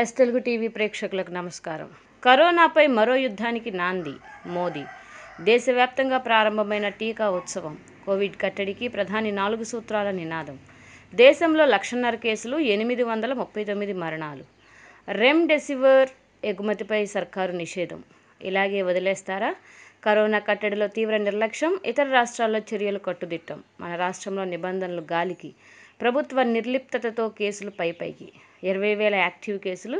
yes Telugu TV ప్రేక్షకులకు నమస్కారం కరోనాపై మరో యుద్ధానికి నాంది మోదీ దేశవ్యాప్తంగా ప్రారంభమైన టీకా ఉత్సవం కోవిడ్ కట్టడికి ప్రధాని నాలుగు సూత్రాల నినాదం దేశంలో లక్షన్నర కేసులు ఎనిమిది వందల ముప్పై తొమ్మిది మరణాలు రెమ్డెసివిర్ ఎగుమతిపై సర్కారు నిషేధం ఇలాగే వదిలేస్తారా కరోనా కట్టడిలో తీవ్ర నిర్లక్ష్యం ఇతర రాష్ట్రాల్లో చర్యలు కట్టుదిట్టం మన రాష్ట్రంలో నిబంధనలు గాలికి ప్రభుత్వ నిర్లిప్తతతో కేసులు పైపైకి ఇరవై వేల యాక్టివ్ కేసులు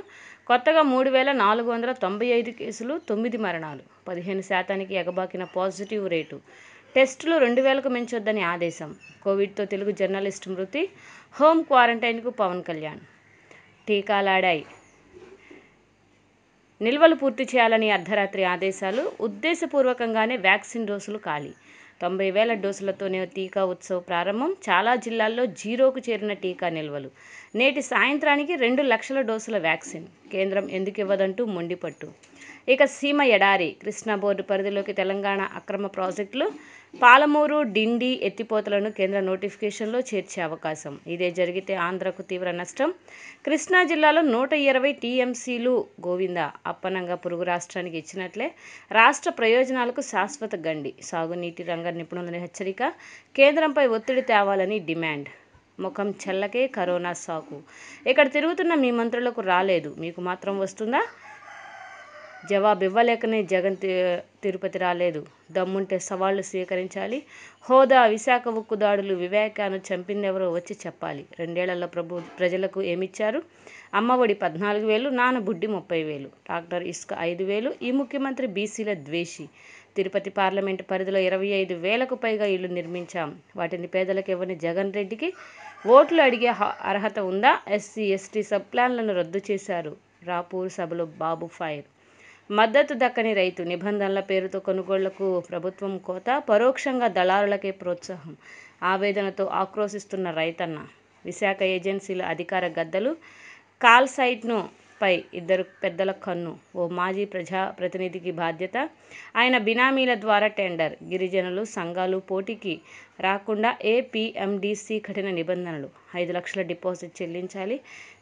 కొత్తగా మూడు వేల నాలుగు వందల తొంభై ఐదు కేసులు తొమ్మిది మరణాలు పదిహేను శాతానికి ఎగబాకిన పాజిటివ్ రేటు టెస్టులు రెండు వేలకు మించొద్దని ఆదేశం కోవిడ్తో తెలుగు జర్నలిస్ట్ మృతి హోమ్ క్వారంటైన్కు పవన్ కళ్యాణ్ టీకాలాడాయి నిల్వలు పూర్తి చేయాలని అర్ధరాత్రి ఆదేశాలు ఉద్దేశపూర్వకంగానే వ్యాక్సిన్ డోసులు ఖాళీ తొంభై వేల డోసులతోనే టీకా ఉత్సవ్ ప్రారంభం చాలా జిల్లాల్లో జీరోకు చేరిన టీకా నిల్వలు నేటి సాయంత్రానికి రెండు లక్షల డోసుల వ్యాక్సిన్ కేంద్రం ఎందుకు ఇవ్వదంటూ మొండిపట్టు ఇక సీమ ఎడారి కృష్ణా బోర్డు పరిధిలోకి తెలంగాణ అక్రమ ప్రాజెక్టులు పాలమూరు డిండి ఎత్తిపోతలను కేంద్ర నోటిఫికేషన్లో చేర్చే అవకాశం ఇదే జరిగితే ఆంధ్రకు తీవ్ర నష్టం కృష్ణా జిల్లాలో నూట ఇరవై టీఎంసీలు గోవింద అప్పనంగా పొరుగు రాష్ట్రానికి ఇచ్చినట్లే రాష్ట్ర ప్రయోజనాలకు శాశ్వత గండి సాగునీటి రంగ నిపుణులని హెచ్చరిక కేంద్రంపై ఒత్తిడి తేవాలని డిమాండ్ ముఖం చెల్లకే కరోనా సాకు ఇక్కడ తిరుగుతున్న మీ మంత్రులకు రాలేదు మీకు మాత్రం వస్తుందా జవాబివ్వలేకనే జగన్ తిరుపతి రాలేదు దమ్ముంటే సవాళ్లు స్వీకరించాలి హోదా విశాఖ ఉక్కు దాడులు వివేకాను చంపిందెవరో వచ్చి చెప్పాలి రెండేళ్లలో ప్రభు ప్రజలకు ఏమిచ్చారు అమ్మఒడి పద్నాలుగు వేలు నాన్న బుడ్డి ముప్పై వేలు డాక్టర్ ఇసుక ఐదు వేలు ఈ ముఖ్యమంత్రి బీసీల ద్వేషి తిరుపతి పార్లమెంటు పరిధిలో ఇరవై ఐదు వేలకు పైగా ఇళ్లు నిర్మించాం వాటిని పేదలకు ఇవ్వని జగన్ రెడ్డికి ఓట్లు అడిగే అర్హత ఉందా ఎస్సీ ఎస్టీ సబ్ ప్లాన్లను రద్దు చేశారు రాపూర్ సభలో బాబు ఫైర్ మద్దతు దక్కని రైతు నిబంధనల పేరుతో కొనుగోళ్లకు ప్రభుత్వం కోత పరోక్షంగా దళారులకే ప్రోత్సాహం ఆవేదనతో ఆక్రోశిస్తున్న రైతన్న విశాఖ ఏజెన్సీల అధికార గద్దలు కాల్ సైట్ను పై ఇద్దరు పెద్దల కన్ను ఓ మాజీ ప్రజా ప్రతినిధికి బాధ్యత ఆయన బినామీల ద్వారా టెండర్ గిరిజనులు సంఘాలు పోటీకి రాకుండా ఏపీఎండిసి కఠిన నిబంధనలు ఐదు లక్షల డిపాజిట్ చెల్లించాలి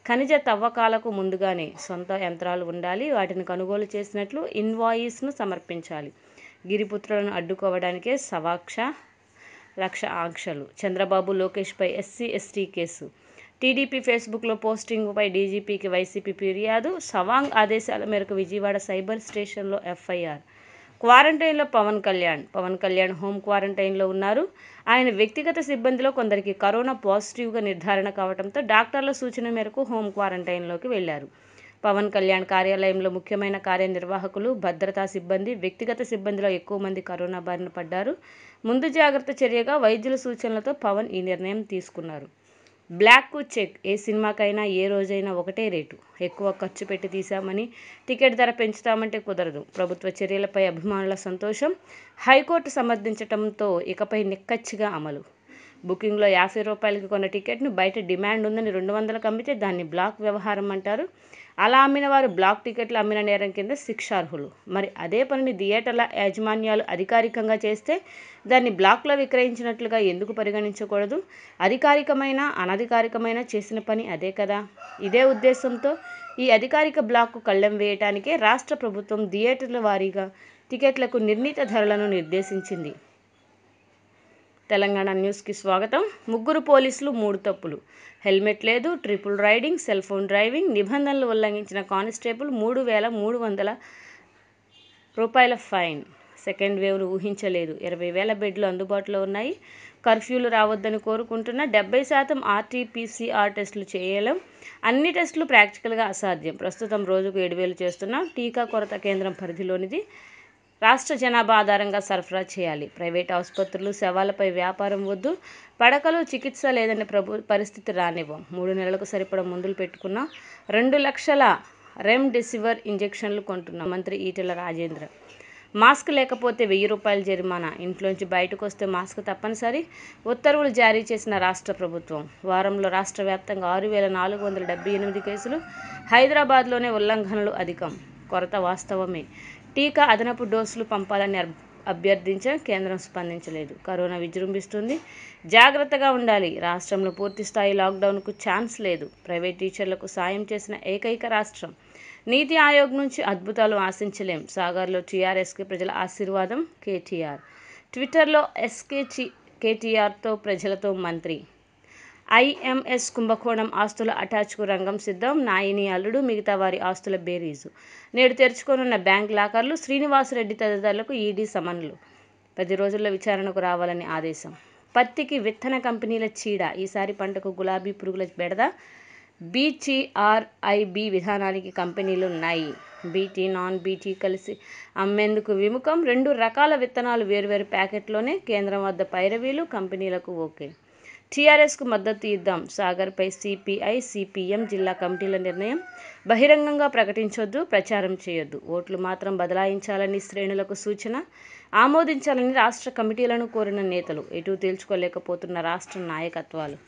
ఖనిజ తవ్వకాలకు ముందుగానే సొంత యంత్రాలు ఉండాలి వాటిని కొనుగోలు చేసినట్లు ఇన్వాయిస్ను సమర్పించాలి గిరిపుత్రులను అడ్డుకోవడానికే సవాక్ష లక్ష ఆంక్షలు చంద్రబాబు లోకేష్పై ఎస్సీ ఎస్టీ కేసు టీడీపీ ఫేస్బుక్లో పోస్టింగ్పై డీజీపీకి వైసీపీ ఫిర్యాదు సవాంగ్ ఆదేశాల మేరకు విజయవాడ సైబర్ స్టేషన్లో ఎఫ్ఐఆర్ క్వారంటైన్లో పవన్ కళ్యాణ్ పవన్ కళ్యాణ్ హోమ్ క్వారంటైన్లో ఉన్నారు ఆయన వ్యక్తిగత సిబ్బందిలో కొందరికి కరోనా పాజిటివ్గా నిర్ధారణ కావడంతో డాక్టర్ల సూచన మేరకు హోమ్ క్వారంటైన్లోకి వెళ్లారు పవన్ కళ్యాణ్ కార్యాలయంలో ముఖ్యమైన కార్యనిర్వాహకులు భద్రతా సిబ్బంది వ్యక్తిగత సిబ్బందిలో ఎక్కువ మంది కరోనా బారిన పడ్డారు ముందు జాగ్రత్త చర్యగా వైద్యుల సూచనలతో పవన్ ఈ నిర్ణయం తీసుకున్నారు బ్లాక్ చెక్ ఏ సినిమాకైనా ఏ రోజైనా ఒకటే రేటు ఎక్కువ ఖర్చు పెట్టి తీశామని టికెట్ ధర పెంచుతామంటే కుదరదు ప్రభుత్వ చర్యలపై అభిమానుల సంతోషం హైకోర్టు సమర్థించడంతో ఇకపై నిక్కచ్చిగా అమలు బుకింగ్లో యాభై రూపాయలకి కొన్న టికెట్ను బయట డిమాండ్ ఉందని రెండు వందలకు అమ్మితే దాన్ని బ్లాక్ వ్యవహారం అంటారు అలా అమ్మిన వారు బ్లాక్ టికెట్లు అమ్మిన నేరం కింద శిక్షార్హులు మరి అదే పనిని థియేటర్ల యాజమాన్యాలు అధికారికంగా చేస్తే దాన్ని బ్లాక్లో విక్రయించినట్లుగా ఎందుకు పరిగణించకూడదు అధికారికమైన అనధికారికమైన చేసిన పని అదే కదా ఇదే ఉద్దేశంతో ఈ అధికారిక బ్లాక్కు కళ్ళెం వేయటానికే రాష్ట్ర ప్రభుత్వం థియేటర్ల వారీగా టికెట్లకు నిర్ణీత ధరలను నిర్దేశించింది తెలంగాణ న్యూస్కి స్వాగతం ముగ్గురు పోలీసులు మూడు తప్పులు హెల్మెట్ లేదు triple riding cell phone driving నిబంధనలు ఉల్లంఘించిన కానిస్టేబుల్ మూడు వేల మూడు వందల రూపాయల ఫైన్ సెకండ్ వేవ్ను ఊహించలేదు ఇరవై వేల బెడ్లు అందుబాటులో ఉన్నాయి కర్ఫ్యూలు రావద్దని కోరుకుంటున్న డెబ్బై శాతం ఆర్టీపీసీఆర్ టెస్టులు చేయలేం అన్ని టెస్టులు ప్రాక్టికల్గా అసాధ్యం ప్రస్తుతం రోజుకు ఏడు వేలు చేస్తున్నాం టీకా కొరత కేంద్రం పరిధిలోనిది రాష్ట్ర జనాభా ఆధారంగా సరఫరా చేయాలి ప్రైవేట్ ఆసుపత్రులు శవాలపై వ్యాపారం వద్దు పడకలు చికిత్స లేదనే ప్రభు పరిస్థితి రానివ్వం మూడు నెలలకు సరిపడ మందులు పెట్టుకున్న రెండు లక్షల రెమ్డెసివర్ ఇంజెక్షన్లు కొంటున్న మంత్రి ఈటెల రాజేంద్ర మాస్క్ లేకపోతే వెయ్యి రూపాయల జరిమానా ఇంట్లోంచి బయటకు వస్తే మాస్క్ తప్పనిసరి ఉత్తర్వులు జారీ చేసిన రాష్ట్ర ప్రభుత్వం వారంలో రాష్ట్ర వ్యాప్తంగా ఆరు వేల నాలుగు వందల డెబ్బై ఎనిమిది కేసులు హైదరాబాద్లోనే ఉల్లంఘనలు అధికం కొరత వాస్తవమే టీకా అదనపు డోసులు పంపాలని అభ్యర్థించిన కేంద్రం స్పందించలేదు కరోనా విజృంభిస్తుంది జాగ్రత్తగా ఉండాలి రాష్ట్రంలో పూర్తి స్థాయి లాక్డౌన్కు ఛాన్స్ లేదు ప్రైవేట్ టీచర్లకు సాయం చేసిన ఏకైక రాష్ట్రం నీతి ఆయోగ్ నుంచి అద్భుతాలు ఆశించలేం సాగర్లో టీఆర్ఎస్కి ప్రజల ఆశీర్వాదం కేటీఆర్ ట్విట్టర్లో ఎస్కే కేటీఆర్తో ప్రజలతో మంత్రి ఐఎంఎస్ కుంభకోణం ఆస్తుల అటాచ్కు రంగం సిద్ధం నాయిని అల్లుడు మిగతా వారి ఆస్తుల బేరీజు నేడు తెరుచుకోనున్న బ్యాంక్ లాకర్లు శ్రీనివాసరెడ్డి తదితరులకు ఈడీ సమన్లు పది రోజుల్లో విచారణకు రావాలని ఆదేశం పత్తికి విత్తన కంపెనీల చీడ ఈసారి పంటకు గులాబీ పురుగుల బెడద బీటీఆర్ఐబి విధానానికి కంపెనీలు ఉన్నాయి బీటీ నాన్ బీటీ కలిసి అమ్మేందుకు విముఖం రెండు రకాల విత్తనాలు వేర్వేరు ప్యాకెట్లోనే కేంద్రం వద్ద పైరవీలు కంపెనీలకు ఓకే టీఆర్ఎస్కు మద్దతు ఇద్దాం సాగర్పై సిపిఐ సిపిఎం జిల్లా కమిటీల నిర్ణయం బహిరంగంగా ప్రకటించొద్దు ప్రచారం చేయొద్దు ఓట్లు మాత్రం బదలాయించాలని శ్రేణులకు సూచన ఆమోదించాలని రాష్ట్ర కమిటీలను కోరిన నేతలు ఎటు తేల్చుకోలేకపోతున్న రాష్ట్ర నాయకత్వాలు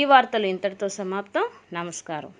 ఈ వార్తలు ఇంతటితో సమాప్తం నమస్కారం